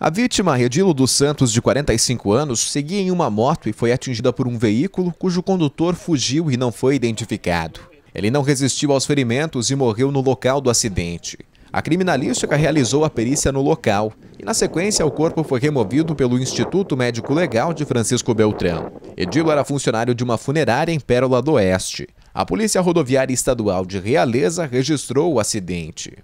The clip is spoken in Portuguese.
A vítima, Redilo dos Santos, de 45 anos, seguia em uma moto e foi atingida por um veículo cujo condutor fugiu e não foi identificado. Ele não resistiu aos ferimentos e morreu no local do acidente. A criminalística realizou a perícia no local e, na sequência, o corpo foi removido pelo Instituto Médico Legal de Francisco Beltrão. Edilo era funcionário de uma funerária em Pérola do Oeste. A Polícia Rodoviária Estadual de Realeza registrou o acidente.